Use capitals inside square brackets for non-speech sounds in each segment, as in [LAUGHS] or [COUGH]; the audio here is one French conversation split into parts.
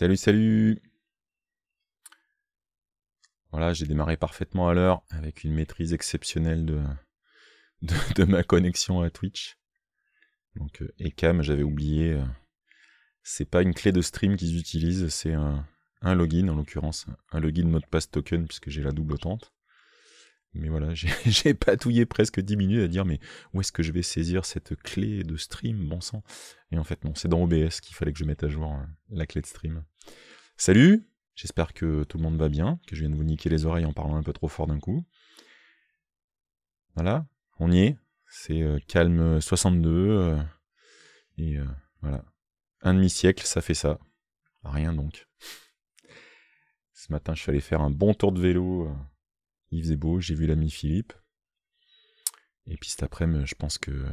Salut, salut Voilà, j'ai démarré parfaitement à l'heure avec une maîtrise exceptionnelle de, de, ma connexion à Twitch. Donc, Ecam, euh, j'avais oublié, euh, c'est pas une clé de stream qu'ils utilisent, c'est un, un login en l'occurrence, un login mot de passe token puisque j'ai la double tente. Mais voilà, [LAUGHS] j'ai patouillé presque 10 minutes à dire mais où est-ce que je vais saisir cette clé de stream, bon sang Et en fait non, c'est dans OBS qu'il fallait que je mette à jour euh, la clé de stream. Salut J'espère que tout le monde va bien, que je viens de vous niquer les oreilles en parlant un peu trop fort d'un coup. Voilà, on y est. C'est euh, calme 62. Euh, et voilà. Un demi-siècle, ça fait ça. Rien donc. Ce matin, je suis allé faire un bon tour de vélo il faisait beau, j'ai vu l'ami Philippe. Et puis cet après-midi, je pense que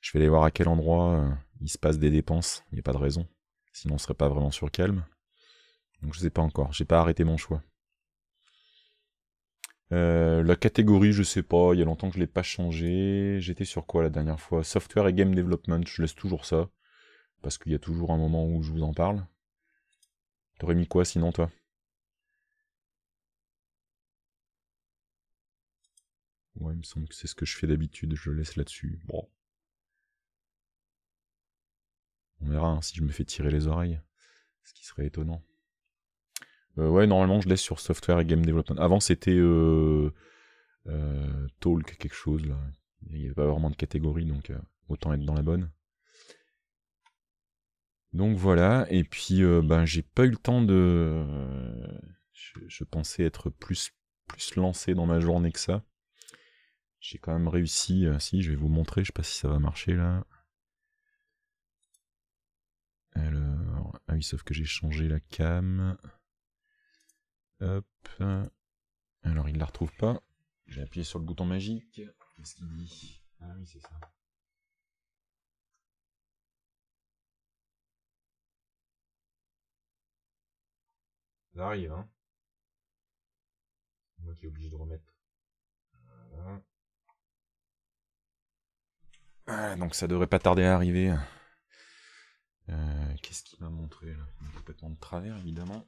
je vais aller voir à quel endroit euh, il se passe des dépenses. Il n'y a pas de raison. Sinon, on ne serait pas vraiment sur calme. Donc je ne sais pas encore. J'ai pas arrêté mon choix. Euh, la catégorie, je sais pas, il y a longtemps que je ne l'ai pas changé. J'étais sur quoi la dernière fois Software et game development, je laisse toujours ça. Parce qu'il y a toujours un moment où je vous en parle. T'aurais mis quoi sinon toi ouais, il me semble que c'est ce que je fais d'habitude, je le laisse là-dessus. Bon. On verra hein, si je me fais tirer les oreilles, ce qui serait étonnant. Euh, ouais, normalement, je laisse sur Software et Game Development. Avant, c'était euh, euh, Talk, quelque chose, là. Il n'y avait pas vraiment de catégorie, donc autant être dans la bonne. Donc voilà, et puis ben, j'ai pas eu le temps de... Je, je, pensais être plus, plus lancé dans ma journée que ça. J'ai quand même réussi. Euh, si, je vais vous montrer. Je sais pas si ça va marcher là. Alors, ah oui, sauf que j'ai changé la cam. Hop. Alors, il ne la retrouve pas. J'ai appuyé sur le bouton magique. Qu'est-ce qu'il dit Ah oui, c'est ça. Ça arrive, hein. Moi qui est obligé de remettre. Ah, donc ça devrait pas tarder à arriver. Euh, qu'est-ce qu'il m'a montré là Complètement de travers, évidemment.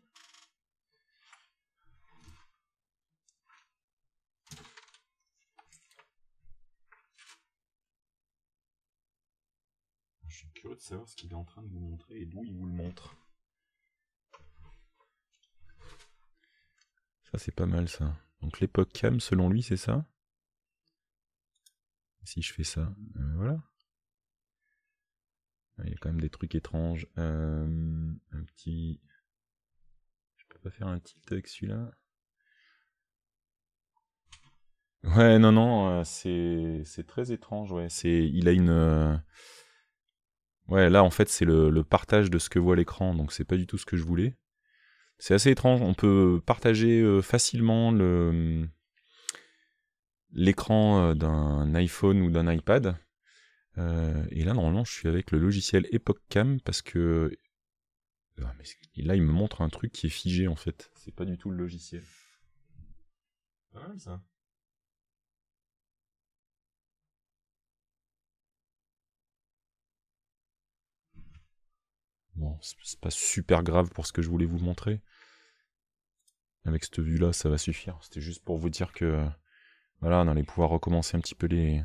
Je suis curieux de savoir ce qu'il est en train de vous montrer et d'où il vous le montre. Ça, c'est pas mal ça. Donc l'époque cam, selon lui, c'est ça si je fais ça. Euh, voilà. Ah, il y a quand même des trucs étranges. Euh, un petit. Je peux pas faire un tilt avec celui-là. Ouais, non, non, euh, c'est très étrange. Ouais, c'est. Il a une. Ouais, là en fait c'est le, le, partage de ce que voit l'écran, donc c'est pas du tout ce que je voulais. C'est assez étrange, on peut partager facilement le, l'écran euh, d'un iPhone ou d'un iPad. Euh, et là, normalement, je suis avec le logiciel Epoch parce que. Ah, et là, il me montre un truc qui est figé en fait. C'est pas du tout le logiciel. Pas mal ça. Bon, c'est pas super grave pour ce que je voulais vous montrer. Avec cette vue-là, ça va suffire. C'était juste pour vous dire que voilà, on allait pouvoir recommencer un petit peu les,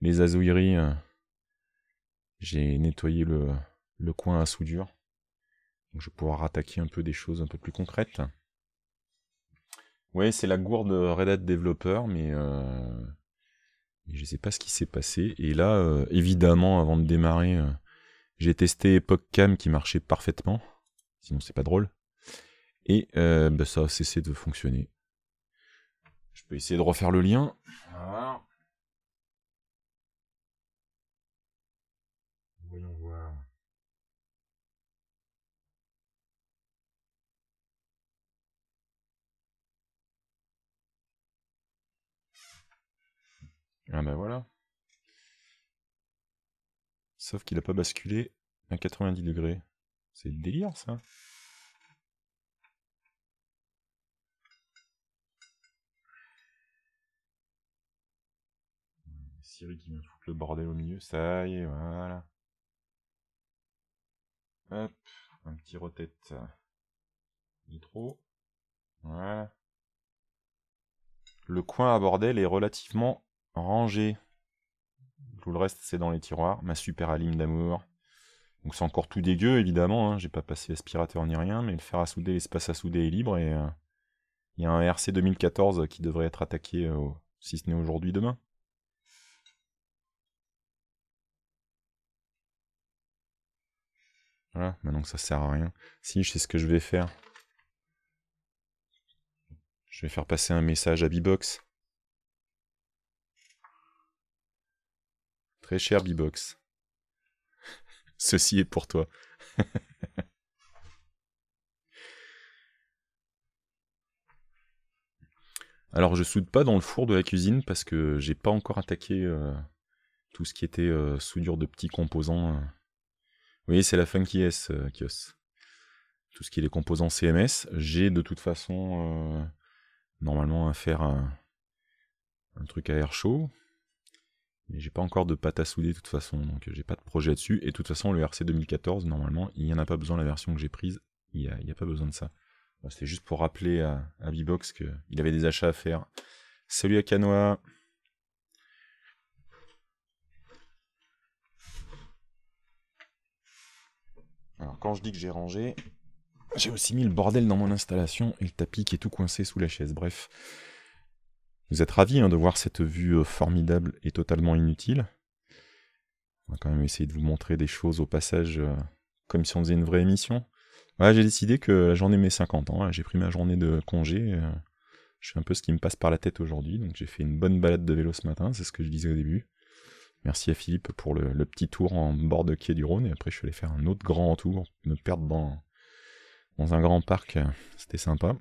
les azouilleries. Euh. J'ai nettoyé le, coin à soudure. Donc je vais pouvoir attaquer un peu des choses un peu plus concrètes. Oui, c'est la gourde Red Hat Developer, mais, euh, je ne sais pas ce qui s'est passé. Et là, euh, évidemment, avant de démarrer, j'ai testé Epoch Cam qui marchait parfaitement. Sinon, c'est pas drôle. Et bah, ça a cessé de fonctionner. Je peux essayer de refaire le lien. Voilà. Voyons voir. Ah ben voilà. Sauf qu'il n'a pas basculé à 90 degrés. C'est le délire ça. qui vient foutre le bordel au milieu. Ça y est, voilà. un petit Voilà. Le coin à bordel est relativement rangé. Tout le reste, c'est dans les tiroirs. Ma super alime d'amour. Donc c'est encore tout dégueu, évidemment. Hein. J'ai pas passé l'aspirateur ni rien, mais le fer à souder, l'espace à souder est libre. Et euh, il y a un RC 2014 qui devrait être attaqué, euh, si ce n'est aujourd'hui, demain. Voilà, maintenant bah que ça sert à rien. Si, je sais ce que je vais faire. Je vais faire passer un message à Bibox. Très cher Bibox. [LAUGHS] Ceci est pour toi. [LAUGHS] Alors je soude pas dans le four de la cuisine parce que j'ai pas encore attaqué euh, tout ce qui était euh, soudure de petits composants. Euh. Oui, c'est la Funky S, euh, Kios. Tout ce qui est les composants CMS. J'ai de toute façon euh, normalement à faire un, truc à air chaud. Mais j'ai pas encore de pâte à souder de toute façon, donc j'ai pas de projet dessus. Et de toute façon, le RC 2014, normalement, il n'y en a pas besoin, la version que j'ai prise, il n'y a, pas besoin de ça. C'était juste pour rappeler à, à box qu'il avait des achats à faire. Salut à Canoa quand je dis que j'ai rangé, j'ai aussi mis le bordel dans mon installation et le tapis qui est tout coincé sous la chaise. Bref, vous êtes ravis hein, de voir cette vue euh, formidable et totalement inutile. On va quand même essayer de vous montrer des choses au passage euh, comme si on faisait une vraie émission. j'ai décidé que la journée mes 50 ans, hein. j'ai pris ma journée de congé. Euh, je fais un peu ce qui me passe par la tête aujourd'hui, donc j'ai fait une bonne balade de vélo ce matin, c'est ce que je disais au début. Merci à Philippe pour le, petit tour en bord de quai du Rhône. Et après, je suis allé faire un autre grand tour, me perdre dans, dans un grand parc. C'était sympa.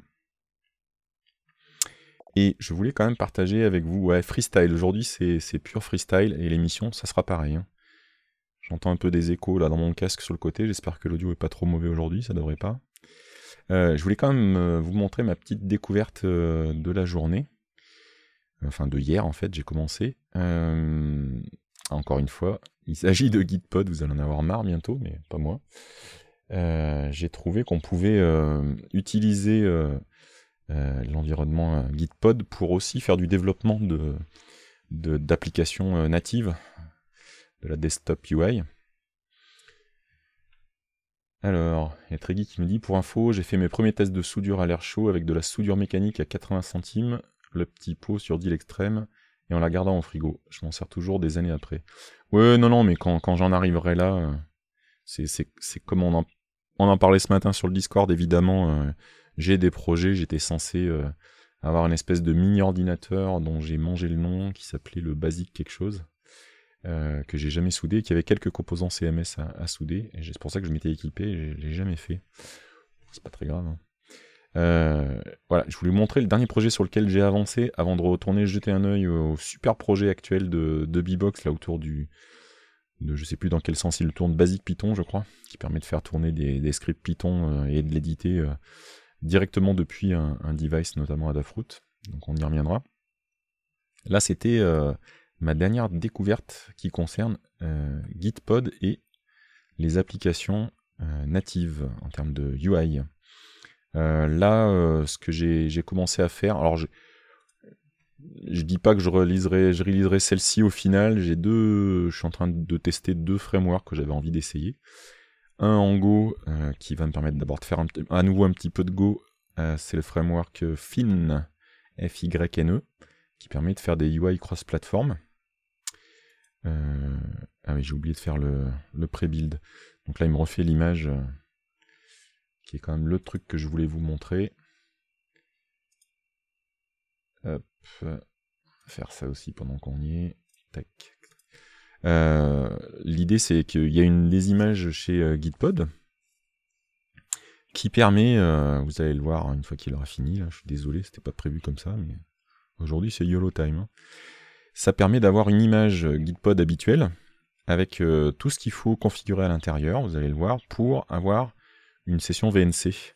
Et je voulais quand même partager avec vous, ouais, freestyle. Aujourd'hui, c'est pur freestyle et l'émission, ça sera pareil. Hein. J'entends un peu des échos là dans mon casque sur le côté. J'espère que l'audio est pas trop mauvais aujourd'hui, ça devrait pas. Euh, je voulais quand même euh, vous montrer ma petite découverte euh, de la journée. Enfin, de hier en fait, j'ai commencé. Euh, encore une fois. Il s'agit de GitPod, vous allez en avoir marre bientôt, mais pas moi. Euh, j'ai trouvé qu'on pouvait euh, utiliser euh, l'environnement Gitpod pour aussi faire du développement de, d'applications natives de la desktop UI. Alors, il y a Treggy qui me dit pour info, j'ai fait mes premiers tests de soudure à l'air chaud avec de la soudure mécanique à 80 centimes, le petit pot sur 10 l'extrême, et en la gardant au frigo. Je m'en sers toujours des années après. Ouais, non, non, mais quand, j'en arriverai là, euh, c'est comme on en, parlait ce matin sur le Discord, évidemment, euh, j'ai des projets, j'étais censé euh, avoir une espèce de mini-ordinateur dont j'ai mangé le nom, qui s'appelait le Basic quelque chose. que j'ai jamais soudé, qui avait quelques composants CMS à, souder, et c'est pour ça que je m'étais équipé, je l'ai jamais fait. C'est pas très grave. Hein. Euh, voilà, je voulais vous montrer le dernier projet sur lequel j'ai avancé avant de retourner jeter un œil au super projet actuel de, de Bbox, là autour du. De, je sais plus dans quel sens il tourne, Basic Python, je crois, qui permet de faire tourner des, scripts Python euh, et de l'éditer euh, directement depuis un, un, device, notamment Adafruit. Donc on y reviendra. Là, c'était ma dernière découverte qui concerne Gitpod et les applications natives en termes de UI. Euh, là, euh, ce que j'ai commencé à faire, alors je, ne dis pas que je réaliserai, je celle-ci au final. J'ai deux, je suis en train de tester deux frameworks que j'avais envie d'essayer. Un en Go euh, qui va me permettre d'abord de faire un, à nouveau un petit peu de Go. c'est le framework Fin, f y -N -E, qui permet de faire des UI cross-platform. ah oui, j'ai oublié de faire le, le pré-build. Donc là, il me refait l'image qui est quand même le truc que je voulais vous montrer. Faire ça aussi pendant qu'on y est. Euh, l'idée, c'est qu'il y a une, des images chez euh, Gitpod qui permet, euh, vous allez le voir hein, une fois qu'il aura fini, je suis désolé, c'était pas prévu comme ça, mais aujourd'hui c'est YOLO Time. Hein. Ça permet d'avoir une image Gitpod habituelle avec tout ce qu'il faut configurer à l'intérieur, vous allez le voir, pour avoir une session VNC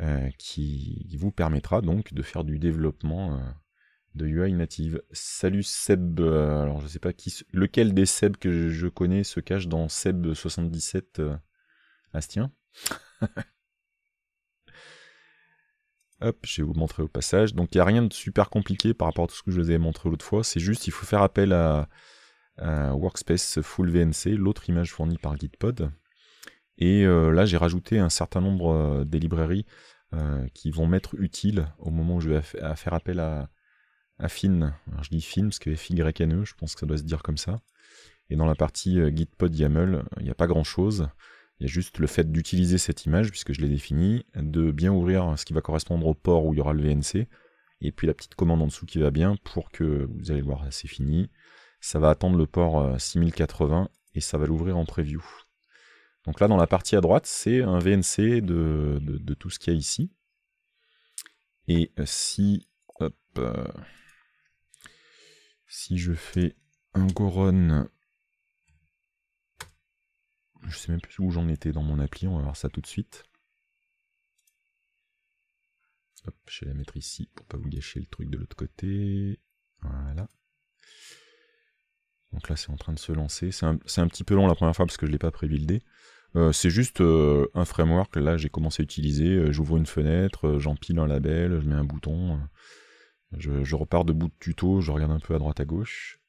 euh, qui vous permettra donc de faire du développement euh, de UI native. Salut Seb, euh, alors je ne sais pas qui, lequel des Seb que je, connais se cache dans Seb77 Astien. [LAUGHS] Hop, je vais vous montrer au passage. Donc il n'y a rien de super compliqué par rapport à tout ce que je vous ai montré l'autre fois. C'est juste, il faut faire appel à, à Workspace Full VNC, l'autre image fournie par Gitpod. Et euh, là, j'ai rajouté un certain nombre euh, des librairies euh, qui vont m'être utiles au moment où je vais faire appel à, à Alors, je dis Finn parce que f y n e, je pense que ça doit se dire comme ça. Et dans la partie Gitpod YAML, il n'y a pas grand-chose. Il y a juste le fait d'utiliser cette image, puisque je l'ai définie, de bien ouvrir ce qui va correspondre au port où il y aura le VNC, et puis la petite commande en dessous qui va bien pour que, vous allez voir, c'est fini. Ça va attendre le port 6080 et ça va l'ouvrir en preview. Donc là, dans la partie à droite, c'est un VNC de, tout ce qu'il y a ici. Et si, euh, si je fais un Goron, je sais même plus où j'en étais dans mon appli, on va voir ça tout de suite. je vais la mettre ici pour pas vous gâcher le truc de l'autre côté. Voilà. Donc là, c'est en train de se lancer. C'est un, petit peu long la première fois parce que je ne l'ai pas pré-buildé. Euh, c'est juste euh, un framework. Là, j'ai commencé à utiliser. Euh, j'ouvre une fenêtre, j'empile un label, je mets un bouton. Je, repars de bout de tuto, je regarde un peu à droite à gauche.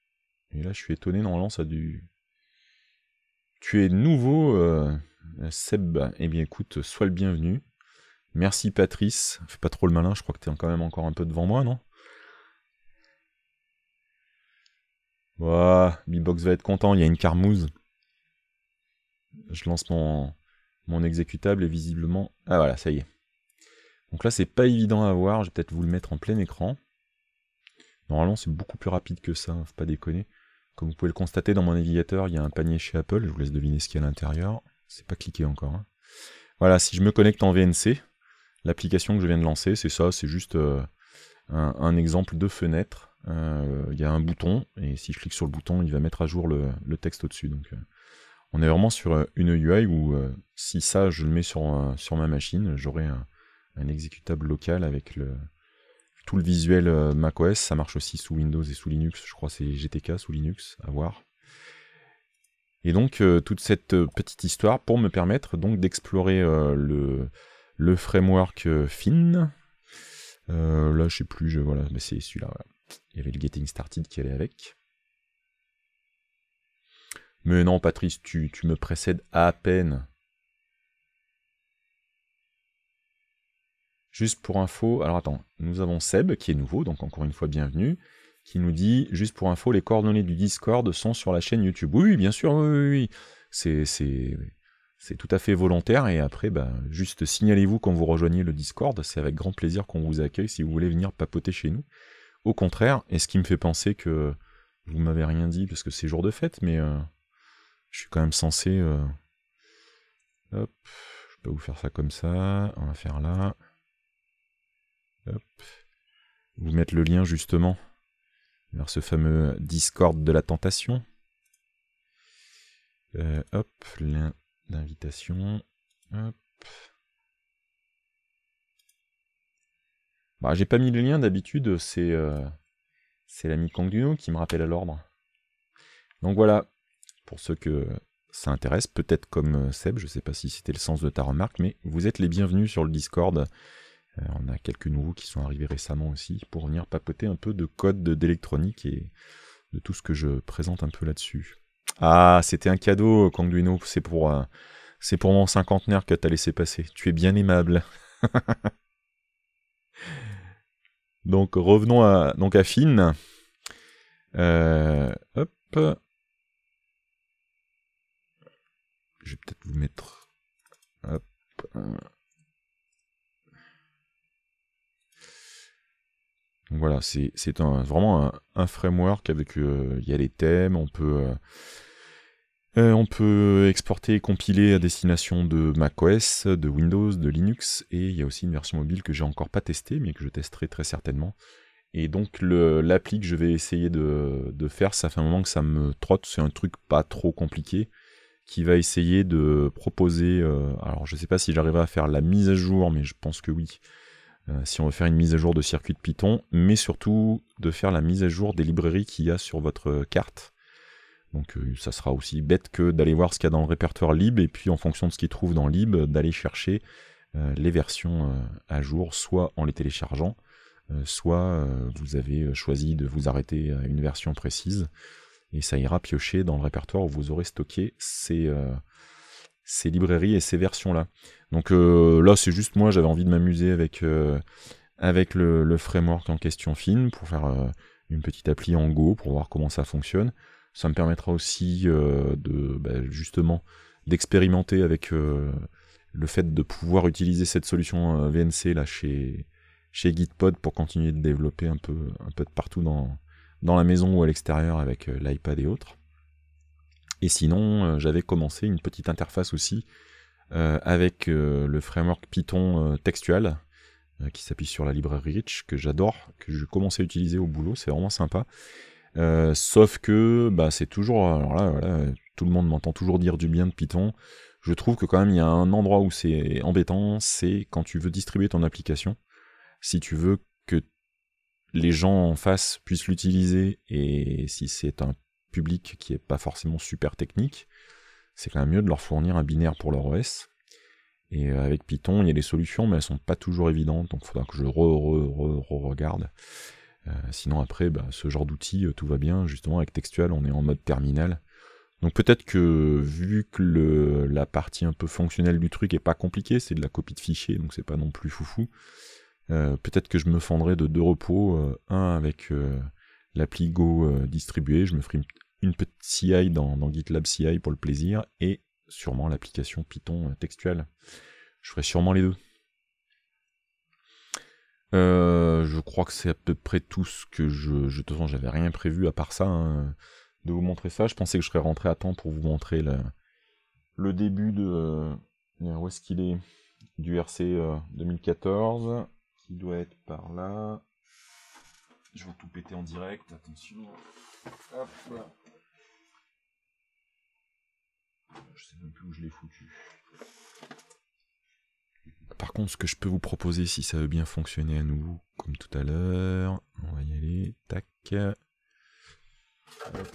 Et là, je suis étonné. Normalement, ça a du. Tu es nouveau, Seb. Eh bien, écoute, sois le bienvenu. Merci, Patrice. Fais pas trop le malin, je crois que t'es quand même encore un peu devant moi, non b Bibox va être content, il y a une carmouse je lance mon, mon exécutable et visiblement... Ah voilà, ça y est. Donc là, c'est pas évident à voir, je vais peut-être vous le mettre en plein écran. Normalement, c'est beaucoup plus rapide que ça, hein, pas déconner. Comme vous pouvez le constater, dans mon navigateur, il y a un panier chez Apple, je vous laisse deviner ce qu'il y a à l'intérieur. C'est pas cliqué encore. Hein. Voilà, si je me connecte en VNC, l'application que je viens de lancer, c'est ça, c'est juste euh, un, exemple de fenêtre. Euh, il y a un bouton, et si je clique sur le bouton, il va mettre à jour le, texte au-dessus. Donc, euh, on est vraiment sur euh, une UI où euh, si ça je le mets sur, sur ma machine, j'aurai un, exécutable local avec le, tout le visuel euh, macOS. Ça marche aussi sous Windows et sous Linux, je crois c'est GTK sous Linux, à voir. Et donc toute cette petite histoire pour me permettre donc d'explorer le, framework Fin. là je sais plus, je, voilà, c'est celui-là. Il y avait le Getting Started qui allait avec. Mais non, Patrice, tu, tu me précèdes à peine. Juste pour info, alors attends, nous avons Seb qui est nouveau, donc encore une fois bienvenue, qui nous dit, juste pour info, les coordonnées du Discord sont sur la chaîne YouTube. Oui, oui bien sûr, oui, oui, oui. C'est tout à fait volontaire, et après, ben juste signalez-vous quand vous rejoignez le Discord, c'est avec grand plaisir qu'on vous accueille si vous voulez venir papoter chez nous. Au contraire, et ce qui me fait penser que vous m'avez rien dit parce que c'est jour de fête, mais... Euh, je suis quand même censé... Euh, hop, je peux vous faire ça comme ça. On va faire là. Hop. Vous mettre le lien justement vers ce fameux Discord de la tentation. Euh, hop, lien d'invitation. Hop. Bah, j'ai pas mis le lien d'habitude, c'est euh, l'ami Kangduno qui me rappelle à l'ordre. Donc voilà, pour ceux que ça intéresse, peut-être comme euh, Seb, je ne sais pas si c'était le sens de ta remarque, mais vous êtes les bienvenus sur le Discord. Euh, on a quelques nouveaux qui sont arrivés récemment aussi pour venir papoter un peu de code d'électronique et de tout ce que je présente un peu là-dessus. Ah, c'était un cadeau, kangduino, c'est pour, euh, c'est pour mon cinquantenaire que as laissé passer. Tu es bien aimable. [LAUGHS] donc revenons à, donc à Finn. hop. Je vais peut-être vous mettre. voilà, c'est vraiment un, framework avec. Euh, il y a les thèmes, on peut. Euh, euh, on peut exporter et compiler à destination de macOS, de Windows, de Linux, et il y a aussi une version mobile que j'ai encore pas testée, mais que je testerai très certainement. Et donc l'appli que je vais essayer de, faire, ça fait un moment que ça me trotte, c'est un truc pas trop compliqué, qui va essayer de proposer. Euh, alors, je ne sais pas si j'arriverai à faire la mise à jour, mais je pense que oui. Euh, si on veut faire une mise à jour de circuit de Python, mais surtout de faire la mise à jour des librairies qu'il y a sur votre euh, carte. Donc, ça sera aussi bête que d'aller voir ce qu'il y a dans le répertoire lib, et puis en fonction de ce qu'il trouve dans lib, d'aller chercher les versions à jour, soit en les téléchargeant, soit vous avez choisi de vous arrêter à une version précise et ça ira piocher dans le répertoire où vous aurez stocké ces, euh, ces librairies et ces versions-là. Donc euh, là, c'est juste moi, j'avais envie de m'amuser avec, euh, avec le, framework en question fine pour faire une petite appli en Go pour voir comment ça fonctionne. Ça me permettra aussi de bah, justement d'expérimenter avec le fait de pouvoir utiliser cette solution VNC là chez, Gitpod pour continuer de développer un peu, un peu de partout dans, dans la maison ou à l'extérieur avec euh, l'iPad et autres. Et sinon, euh, j'avais commencé une petite interface aussi euh, avec le framework Python textual qui s'appuie sur la librairie Rich que j'adore, que j'ai commencé à utiliser au boulot, c'est vraiment sympa. sauf que bah, c'est toujours, alors là, tout le monde m'entend toujours dire du bien de Python. Je trouve que quand même il y a un endroit où c'est embêtant, c'est quand tu veux distribuer ton application. Si tu veux que les gens en face puissent l'utiliser et si c'est un public qui n'est pas forcément super technique, c'est quand même mieux de leur fournir un binaire pour leur OS. Et euh, avec Python, il y a des solutions, mais elles sont pas toujours évidentes, donc il faudra que je re, re, re, regarde. Euh, sinon après, bah, ce genre d'outil, euh, tout va bien. Justement, avec Textual, on est en mode terminal. Donc peut-être que vu que la partie un peu fonctionnelle du truc est pas compliquée, c'est de la copie de fichiers donc c'est pas non plus foufou. Euh, peut-être que je me fendrai de deux repos, euh, un avec euh, l'appli Go distribuée, je me ferai une, petite CI dans, GitLab CI pour le plaisir, et sûrement l'application Python textuelle. Je ferai sûrement les deux. je crois que c'est à peu près tout ce que je... de toute façon, j'avais rien prévu à part ça, hein, de vous montrer ça. Je pensais que je serais rentré à temps pour vous montrer le, début de... où est-ce qu'il est du RC 2014 qui doit être par là. Je vais tout péter en direct, attention. Hop Je sais même plus où je l'ai foutu. Par contre, ce que je peux vous proposer, si ça veut bien fonctionner à nouveau, comme tout à l'heure, on va y aller, tac.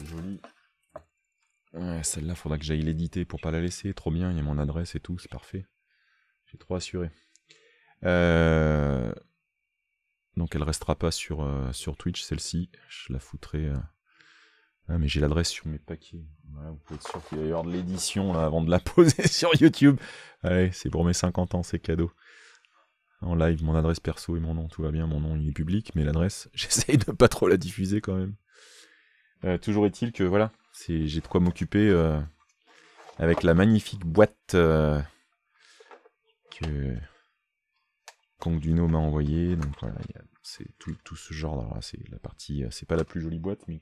joli. celle-là, faudra que j'aille l'éditer pour pas la laisser, trop bien, il y a mon adresse et tout, c'est parfait. J'ai trop assuré. Euh, donc elle restera pas sur, euh, sur Twitch, celle-ci. Je la foutrai. Euh, ah, mais j'ai l'adresse sur mes paquets. vous pouvez être sûr qu'il va y avoir de l'édition avant de la [LAUGHS] poser sur YouTube. Allez, c'est pour mes 50 ans, c'est cadeau. En live, mon adresse perso et mon nom, tout va bien. Mon nom, il est public, mais l'adresse, [LAUGHS] j'essaye de pas trop la diffuser quand même. toujours est-il que voilà, j'ai de quoi m'occuper avec la magnifique boîte que nom m'a envoyé. Donc voilà, c'est tout, ce genre. c'est la partie, euh, c'est pas la plus jolie boîte, mais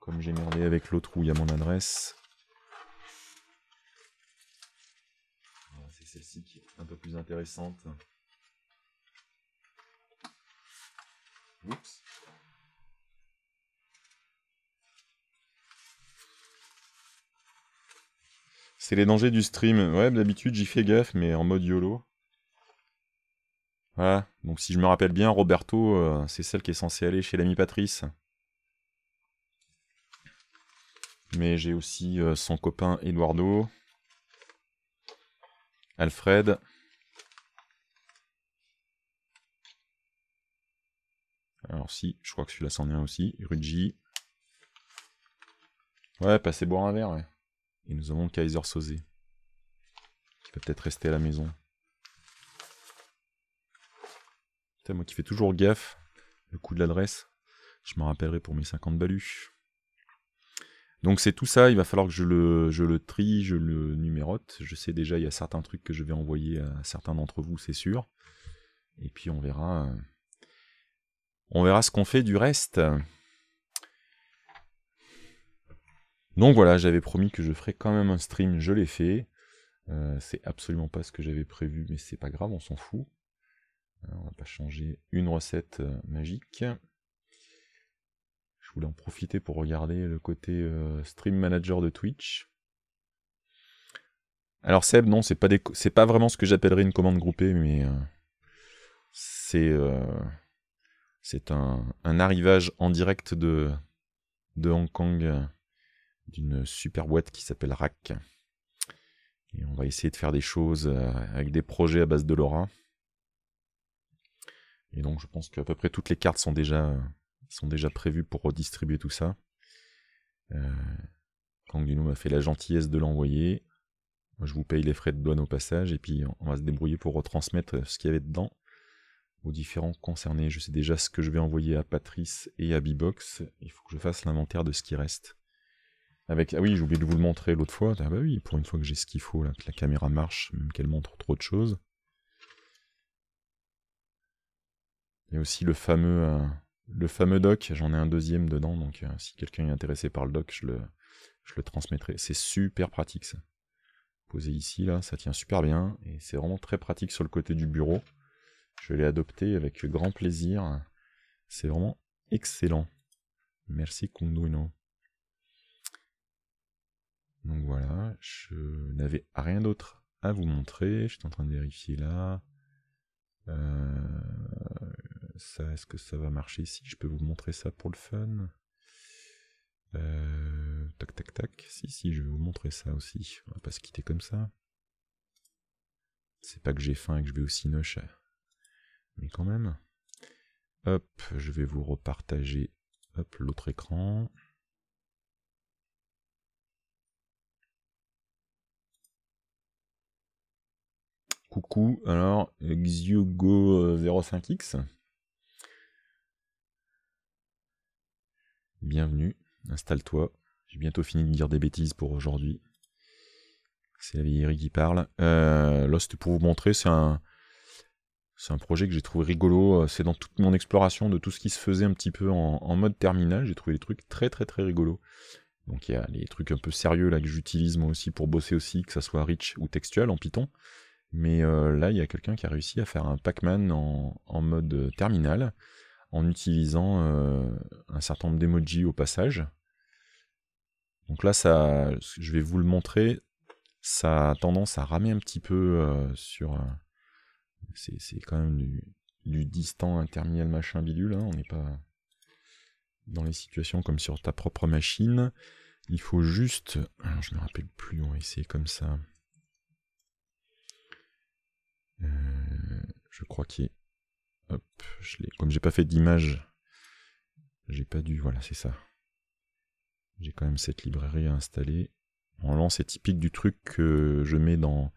comme j'ai merdé avec l'autre où il y a mon adresse. C'est celle-ci qui est un peu plus intéressante. Oups. C'est les dangers du stream. Ouais, d'habitude j'y fais gaffe, mais en mode YOLO. Voilà. Donc si je me rappelle bien, Roberto, euh, c'est celle qui est censée aller chez l'ami Patrice. Mais j'ai aussi euh, son copain Eduardo. Alfred. Alors si, je crois que celui-là s'en est aussi. Ruggie. Ouais, passer boire un verre, Et nous avons Kaiser Sosé. Qui va peut-être rester à la maison. moi qui fais toujours gaffe, le coup de l'adresse, je m'en rappellerai pour mes 50 balus. Donc c'est tout ça, il va falloir que je le, je le trie, je le numérote. Je sais déjà, il y a certains trucs que je vais envoyer à certains d'entre vous, c'est sûr. Et puis on verra. Euh, on verra ce qu'on fait du reste. Donc voilà, j'avais promis que je ferais quand même un stream, je l'ai fait. Euh, c'est absolument pas ce que j'avais prévu, mais c'est pas grave, on s'en fout. Euh, on va pas changer une recette euh, magique. Je voulais en profiter pour regarder le côté euh, stream manager de Twitch. Alors Seb, non, c'est pas, pas vraiment ce que j'appellerais une commande groupée, mais c'est un, arrivage en direct de, de Hong Kong d'une super boîte qui s'appelle Rack. Et on va essayer de faire des choses avec des projets à base de Laura. Et donc je pense qu'à peu près toutes les cartes sont déjà, sont déjà prévues pour redistribuer tout ça. Euh, m'a fait la gentillesse de l'envoyer. Je vous paye les frais de douane au passage et puis on va se débrouiller pour retransmettre ce qu'il y avait dedans aux différents concernés. Je sais déjà ce que je vais envoyer à Patrice et à Bibox. Il faut que je fasse l'inventaire de ce qui reste. Avec ah oui, j'ai oublié de vous le montrer l'autre fois. Ah bah oui, pour une fois que j'ai ce qu'il faut, que la caméra marche, même qu'elle montre trop de choses. Il y a aussi le fameux, euh, le fameux doc, j'en ai un deuxième dedans, donc euh, si quelqu'un est intéressé par le doc, je le, je le transmettrai. C'est super pratique ça. Posé ici, là, ça tient super bien, et c'est vraiment très pratique sur le côté du bureau. Je l'ai adopté avec grand plaisir. C'est vraiment excellent. Merci Kunduino. Donc voilà, je n'avais rien d'autre à vous montrer. Je suis en train de vérifier là. Euh, ça, est-ce que ça va marcher ici Je peux vous montrer ça pour le fun. Euh, tac, tac, tac. Si, si, je vais vous montrer ça aussi. On va pas se quitter comme ça. C'est pas que j'ai faim et que je vais aussi nocher. mais quand même. Hop, je vais vous repartager hop l'autre écran. Coucou, alors Xiogo05X. Euh, bienvenue, installe-toi. J'ai bientôt fini de dire des bêtises pour aujourd'hui. C'est la vieillerie qui parle. Euh, là c'était pour vous montrer, c'est un, c'est un projet que j'ai trouvé rigolo. C'est dans toute mon exploration de tout ce qui se faisait un petit peu en, mode terminal. J'ai trouvé des trucs très très très rigolos. Donc il y a les trucs un peu sérieux là que j'utilise moi aussi pour bosser aussi, que ça soit rich ou textuel en Python. Mais euh, là, il y a quelqu'un qui a réussi à faire un Pac-Man en, mode terminal en utilisant euh, un certain nombre d'emojis au passage. Donc là, ça, je vais vous le montrer, ça a tendance à ramer un petit peu euh, sur... Euh, c'est quand même du, distant, intermédiaire machin bidule, hein. on n'est pas dans les situations comme sur ta propre machine. Il faut juste... je me rappelle plus, on va essayer comme ça. je crois qu'il a je comme j'ai pas fait d'image, j'ai pas dû. Voilà, c'est ça. J'ai quand même cette librairie à installer. En lance c'est typique du truc que je mets dans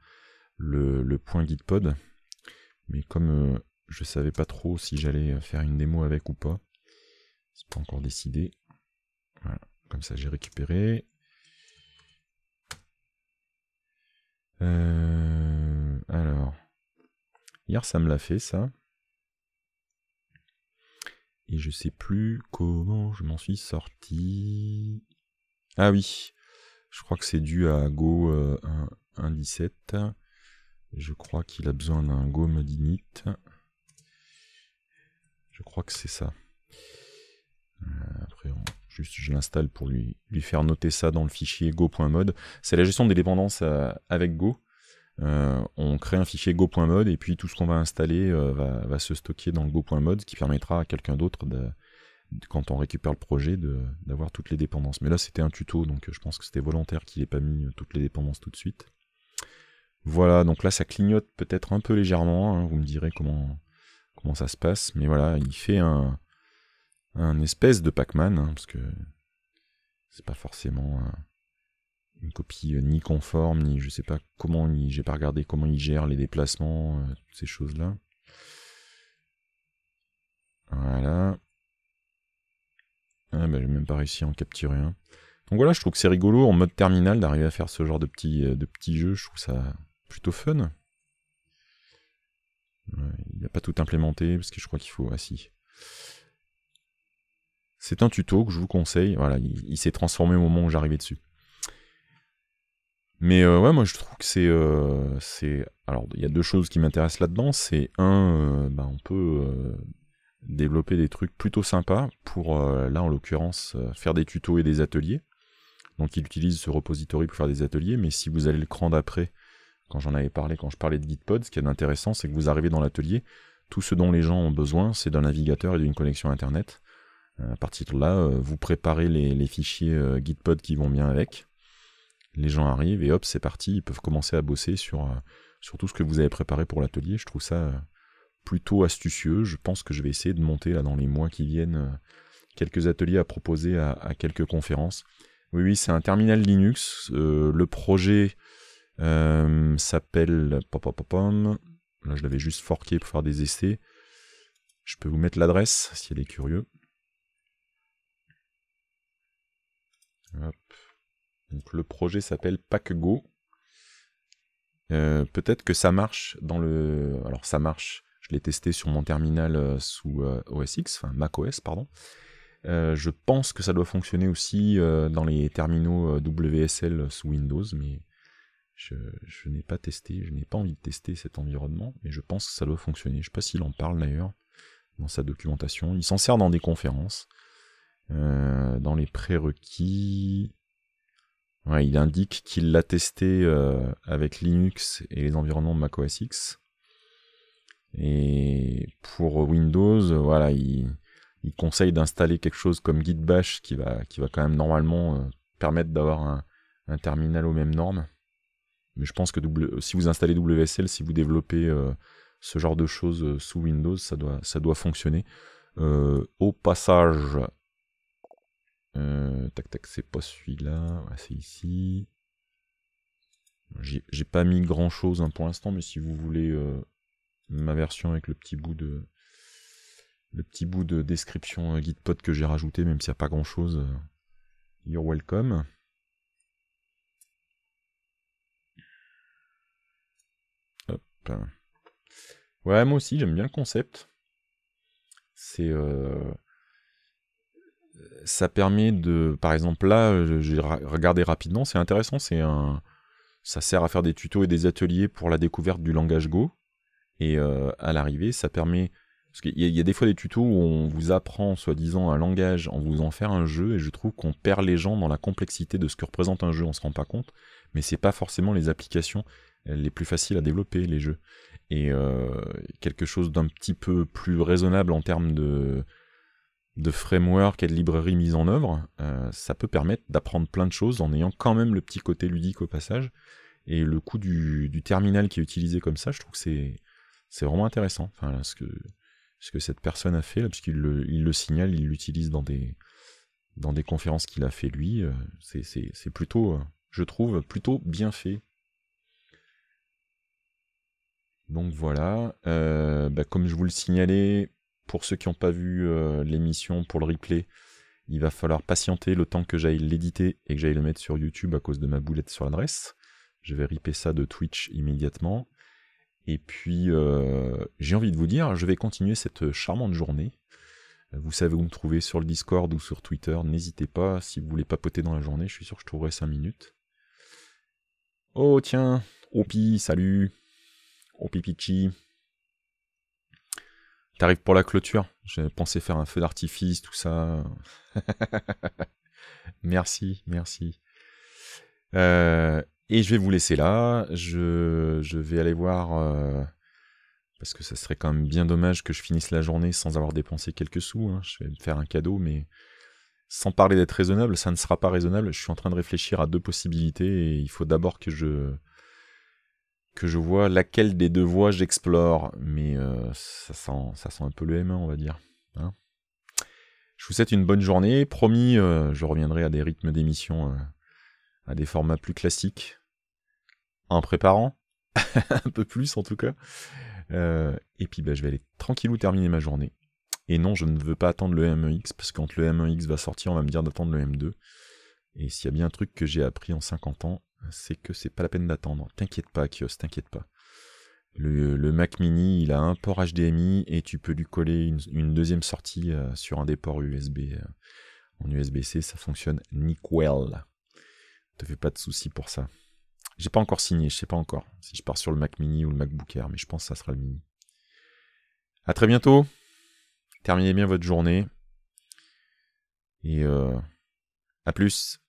le, point GitPod. Mais comme je euh, je savais pas trop si j'allais faire une démo avec ou pas, c'est pas encore décidé. Voilà, comme ça j'ai récupéré. Euh, alors, hier ça me l'a fait ça. Et je sais plus comment je m'en suis sorti. Ah oui, je crois que c'est dû à Go 1.17. Euh, je crois qu'il a besoin d'un Go init. Je crois que c'est ça. Euh, après, juste je l'installe pour lui, lui faire noter ça dans le fichier go.mod. C'est la gestion des dépendances euh, avec Go. Euh, on crée un fichier go.mode et puis tout ce qu'on va installer euh, va, se stocker dans le go.mode, ce qui permettra à quelqu'un d'autre, de, quand on récupère le projet, d'avoir toutes les dépendances. Mais là, c'était un tuto, donc euh, je pense que c'était volontaire qu'il n'ait pas mis toutes les dépendances tout de suite. Voilà, donc là, ça clignote peut-être un peu légèrement. Hein, vous me direz comment, comment ça se passe. Mais voilà, il fait un, espèce de Pac-Man, hein, parce que c'est pas forcément une copie euh, ni conforme, ni je sais pas comment, j'ai pas regardé comment il gère les déplacements, euh, toutes ces choses-là. Voilà. Ah ben j'ai même pas réussi à en capturer un. Donc voilà, je trouve que c'est rigolo en mode terminal d'arriver à faire ce genre de petit, euh, de petits jeu, je trouve ça plutôt fun. il a pas tout implémenté parce que je crois qu'il faut. Ah si. C'est un tuto que je vous conseille. Voilà, il s'est transformé au moment où j'arrivais dessus. Mais euh, ouais, moi je trouve que euh, c'est. alors, il y a deux choses qui m'intéressent là-dedans. C'est un, euh, bah, on peut développer des trucs plutôt sympas pour, là en l'occurrence, faire des tutos et des ateliers. Donc, il utilise ce repository pour faire des ateliers, mais si vous allez le cran d'après, quand j'en avais parlé, quand je parlais de Gitpod, ce qui est intéressant, c'est que vous arrivez dans l'atelier, tout ce dont les gens ont besoin, c'est d'un navigateur et d'une connexion internet. À partir de là, vous préparez les, les fichiers Gitpod qui vont bien avec les gens arrivent et hop, c'est parti, ils peuvent commencer à bosser sur, euh, sur tout ce que vous avez préparé pour l'atelier. Je trouve ça euh, plutôt astucieux. Je pense que je vais essayer de monter là dans les mois qui viennent euh, quelques ateliers à proposer à, quelques conférences. Oui, oui, c'est un terminal Linux. le projet euh, s'appelle Là, je l'avais juste forqué pour faire des essais. Je peux vous mettre l'adresse si elle est curieuse. Hop le projet s'appelle PackGo. Euh, peut-être que ça marche dans le. Alors ça marche. Je l'ai testé sur mon terminal euh, sous euh, OS X, enfin OS, pardon. je pense que ça doit fonctionner aussi dans les terminaux WSL sous Windows, mais je, n'ai pas testé, je n'ai pas envie de tester cet environnement, mais je pense que ça doit fonctionner. Je ne sais pas s'il en parle d'ailleurs dans sa documentation. Il s'en sert dans des conférences, dans les prérequis il indique qu'il l'a testé euh, avec Linux et les environnements macOS X. Et pour Windows, voilà, il, conseille d'installer quelque chose comme Git Bash qui va, qui va quand même normalement euh, permettre d'avoir un, terminal aux mêmes normes. Mais je pense que si vous installez WSL, si vous développez euh, ce genre de choses sous Windows, ça doit, ça doit fonctionner. au passage, euh, tac, tac, c'est pas celui-là. c'est ici. J'ai pas mis grand chose hein, pour l'instant, mais si vous voulez euh, ma version avec le petit bout de le petit bout de description euh, GitPod que j'ai rajouté, même s'il n'y a pas grand chose, you're welcome. Ouais, moi aussi j'aime bien le concept. C'est ça permet de, par exemple là, euh, j'ai regardé rapidement, c'est intéressant, c'est un, ça sert à faire des tutos et des ateliers pour la découverte du langage Go. Et euh, à l'arrivée, ça permet, parce qu'il y, a des fois des tutos où on vous apprend soi-disant un langage en vous en faire un jeu, et je trouve qu'on perd les gens dans la complexité de ce que représente un jeu, on se rend pas compte, mais c'est pas forcément les applications euh, les plus faciles à développer, les jeux. Et quelque chose d'un petit peu plus raisonnable en termes de de framework et de librairie mise en œuvre, euh, ça peut permettre d'apprendre plein de choses en ayant quand même le petit côté ludique au passage. Et le coût du, terminal qui est utilisé comme ça, je trouve que c'est, c'est vraiment intéressant. Enfin, ce, que, ce que cette personne a fait, puisqu'il le, signale, il l'utilise dans des, dans des conférences qu'il a fait lui, euh, c'est, c'est, c'est plutôt, euh, je trouve, plutôt bien fait. Donc voilà, bah, comme je vous le signalais, pour ceux qui n'ont pas vu euh, l'émission, pour le replay, il va falloir patienter le temps que j'aille l'éditer et que j'aille le mettre sur YouTube à cause de ma boulette sur l'adresse. Je vais ripper ça de Twitch immédiatement. Et puis, euh, j'ai envie de vous dire, je vais continuer cette charmante journée. Vous savez où me trouver sur le Discord ou sur Twitter. N'hésitez pas, si vous voulez papoter dans la journée, je suis sûr que je trouverai 5 minutes. Oh tiens, Opi, salut. Hopi Pichi. T'arrives pour la clôture. J'avais pensé faire un feu d'artifice, tout ça. [LAUGHS] merci, merci. Euh, et je vais vous laisser là. Je, vais aller voir. Euh, parce que ça serait quand même bien dommage que je finisse la journée sans avoir dépensé quelques sous. Hein. Je vais me faire un cadeau, mais sans parler d'être raisonnable, ça ne sera pas raisonnable. Je suis en train de réfléchir à deux possibilités. Et il faut d'abord que je que je vois laquelle des deux voies j'explore, mais euh, ça, sent, ça sent un peu le M1, on va dire. Hein. je vous souhaite une bonne journée. Promis, euh, je reviendrai à des rythmes d'émission, euh, à des formats plus classiques, en préparant, [LAUGHS] un peu plus en tout cas. et puis bah, je vais aller tranquillou terminer ma journée. Et non, je ne veux pas attendre le MEX, parce que quand le MEX va sortir, on va me dire d'attendre le M2. Et s'il y a bien un truc que j'ai appris en 50 ans, c'est que c'est pas la peine d'attendre. T'inquiète pas, Kios, t'inquiète pas. Le, Mac Mini, il a un port HDMI et tu peux lui coller une, deuxième sortie euh, sur un des ports USB. Euh, en USB-C, ça fonctionne nickel. Te fais pas de soucis pour ça. J'ai pas encore signé, je sais pas encore si je pars sur le Mac Mini ou le MacBook Air, mais je pense que ça sera le Mini. À très bientôt. Terminez bien votre journée. Et euh, à plus.